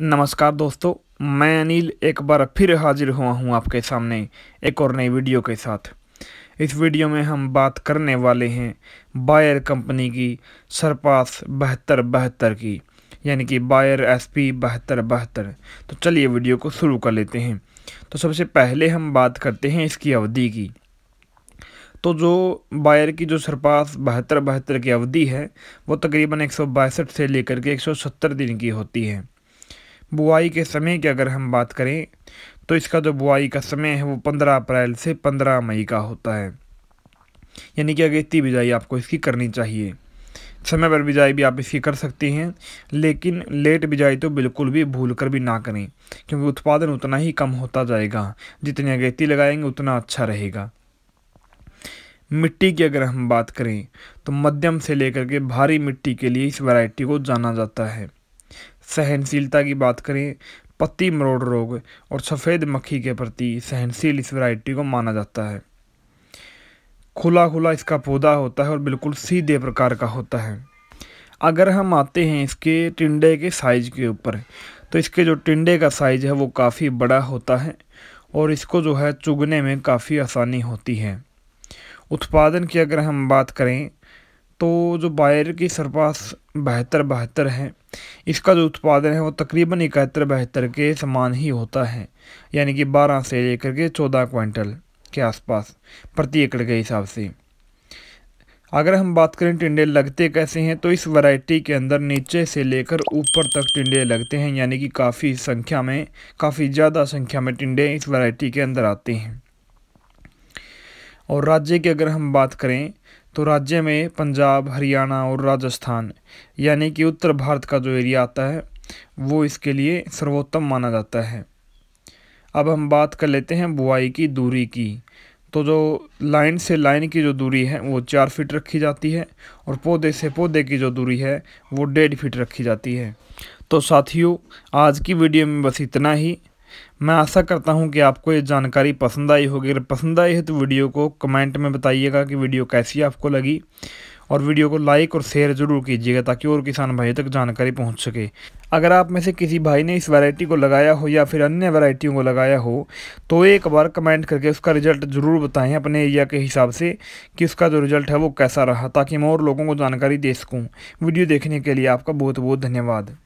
नमस्कार दोस्तों मैं अनिल एक बार फिर हाजिर हुआ हूँ आपके सामने एक और नई वीडियो के साथ इस वीडियो में हम बात करने वाले हैं बायर कंपनी की सरपास बहत्तर बहत्तर की यानी कि बायर एस पी बहत्तर बहत्तर तो चलिए वीडियो को शुरू कर लेते हैं तो सबसे पहले हम बात करते हैं इसकी अवधि की तो जो बायर की जो सरपास बहत्तर बहत्तर की अवधि है वो तकरीबन एक से लेकर के एक दिन की होती है बुआई के समय की अगर हम बात करें तो इसका जो बुआई का समय है वो पंद्रह अप्रैल से पंद्रह मई का होता है यानी कि अगेती बिजाई आपको इसकी करनी चाहिए समय पर बिजाई भी आप इसकी कर सकते हैं लेकिन लेट बिजाई तो बिल्कुल भी भूल कर भी ना करें क्योंकि उत्पादन उतना ही कम होता जाएगा जितनी अगेती लगाएंगे उतना अच्छा रहेगा मिट्टी की अगर हम बात करें तो मध्यम से लेकर के भारी मिट्टी के लिए इस वैरायटी को जाना जाता है सहनशीलता की बात करें पत्ती मरोड़ रोग और सफ़ेद मक्खी के प्रति सहनशील इस वैरायटी को माना जाता है खुला खुला इसका पौधा होता है और बिल्कुल सीधे प्रकार का होता है अगर हम आते हैं इसके टिंडे के साइज़ के ऊपर तो इसके जो टिंडे का साइज़ है वो काफ़ी बड़ा होता है और इसको जो है चुगने में काफ़ी आसानी होती है उत्पादन की अगर हम बात करें तो जो बायर की सरपास बहत्तर बहत्तर है इसका जो उत्पादन है वो तकरीबन इकहत्तर बहत्तर के समान ही होता है यानी कि बारह से लेकर के चौदह क्विंटल के आसपास प्रति एकड़ के हिसाब से अगर हम बात करें टिंडे लगते कैसे हैं तो इस वैरायटी के अंदर नीचे से लेकर ऊपर तक टिंडे लगते हैं यानी कि काफ़ी संख्या में काफ़ी ज़्यादा संख्या में टिंडे इस वैरायटी के अंदर आते हैं और राज्य की अगर हम बात करें तो राज्य में पंजाब हरियाणा और राजस्थान यानी कि उत्तर भारत का जो एरिया आता है वो इसके लिए सर्वोत्तम माना जाता है अब हम बात कर लेते हैं बुआई की दूरी की तो जो लाइन से लाइन की जो दूरी है वो चार फीट रखी जाती है और पौधे से पौधे की जो दूरी है वो डेढ़ फीट रखी जाती है तो साथियों आज की वीडियो में बस इतना ही मैं आशा करता हूँ कि आपको ये जानकारी पसंद आई होगी अगर पसंद आई है तो वीडियो को कमेंट में बताइएगा कि वीडियो कैसी आपको लगी और वीडियो को लाइक और शेयर ज़रूर कीजिएगा ताकि और किसान भाई तक जानकारी पहुंच सके अगर आप में से किसी भाई ने इस वैरायटी को लगाया हो या फिर अन्य वैरायटियों को लगाया हो तो एक बार कमेंट करके उसका रिज़ल्ट ज़रूर बताएं अपने एरिया के हिसाब से कि उसका जो रिज़ल्ट है वो कैसा रहा ताकि मैं और लोगों को जानकारी दे सकूँ वीडियो देखने के लिए आपका बहुत बहुत धन्यवाद